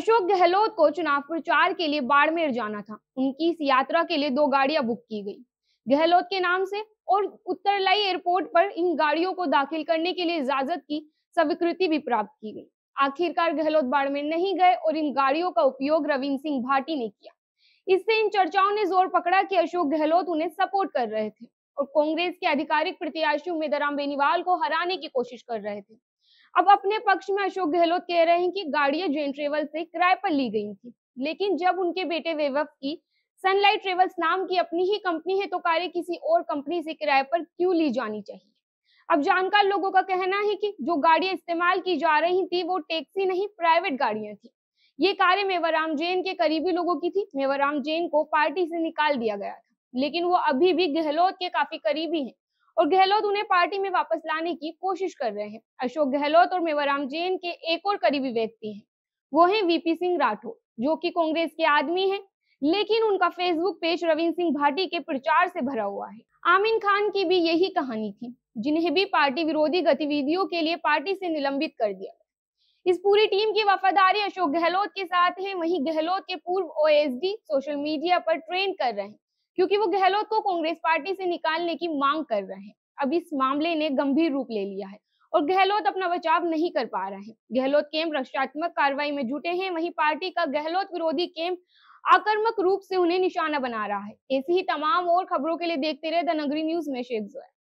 अशोक गहलोत को चुनाव प्रचार के लिए बाड़मेर जाना था उनकी इस यात्रा के लिए दो गाड़ियां बुक की गई गहलोत के नाम से और उत्तरलाई एयरपोर्ट पर इन गाड़ियों को दाखिल करने के लिए इजाजत की स्वीकृति भी प्राप्त की गई आखिरकार गहलोत बाड़मेर नहीं गए और इन गाड़ियों का उपयोग रविंद्र सिंह भाटी ने किया इससे इन चर्चाओं ने जोर पकड़ा कि अशोक गहलोत उन्हें सपोर्ट कर रहे थे और कांग्रेस के आधिकारिक प्रत्याशी उम्मीदराम बेनीवाल को हराने की कोशिश कर रहे थे अब अपने पक्ष में अशोक गहलोत कह रहे हैं कि गाड़ियां जैन ट्रेवल से किराए पर ली गई थी लेकिन जब उनके बेटे वैभव की सनलाइट ट्रेवल्स नाम की अपनी ही कंपनी है तो कारें किसी और कंपनी से किराए पर क्यों ली जानी चाहिए अब जानकार लोगों का कहना है कि जो गाड़ियां इस्तेमाल की जा रही थी वो टैक्सी नहीं प्राइवेट गाड़ियां थी ये कारें मेवाराम जैन के करीबी लोगों की थी मेवाराम जैन को पार्टी से निकाल दिया गया था लेकिन वो अभी भी गहलोत के काफी करीबी हैं और गहलोत उन्हें पार्टी में वापस लाने की कोशिश कर रहे हैं अशोक गहलोत और मेवाराम जैन के एक और करीबी व्यक्ति हैं वो हैं वीपी सिंह राठौर जो कि कांग्रेस के आदमी हैं लेकिन उनका फेसबुक पेज रविंद्र सिंह भाटी के प्रचार से भरा हुआ है आमिन खान की भी यही कहानी थी जिन्हें भी पार्टी विरोधी गतिविधियों के लिए पार्टी से निलंबित कर दिया इस पूरी टीम की वफादारी अशोक गहलोत के साथ है वहीं गहलोत के पूर्व ओएसडी सोशल मीडिया पर ट्रेंड कर रहे हैं क्योंकि वो गहलोत को कांग्रेस पार्टी से निकालने की मांग कर रहे हैं अब इस मामले ने गंभीर रूप ले लिया है और गहलोत अपना बचाव नहीं कर पा रहे हैं गहलोत कैंप रक्षात्मक कार्रवाई में जुटे हैं वहीं पार्टी का गहलोत विरोधी कैंप आक्रमक रूप से उन्हें निशाना बना रहा है ऐसी ही तमाम और खबरों के लिए देखते रहे द नगरी न्यूज में शेख जोया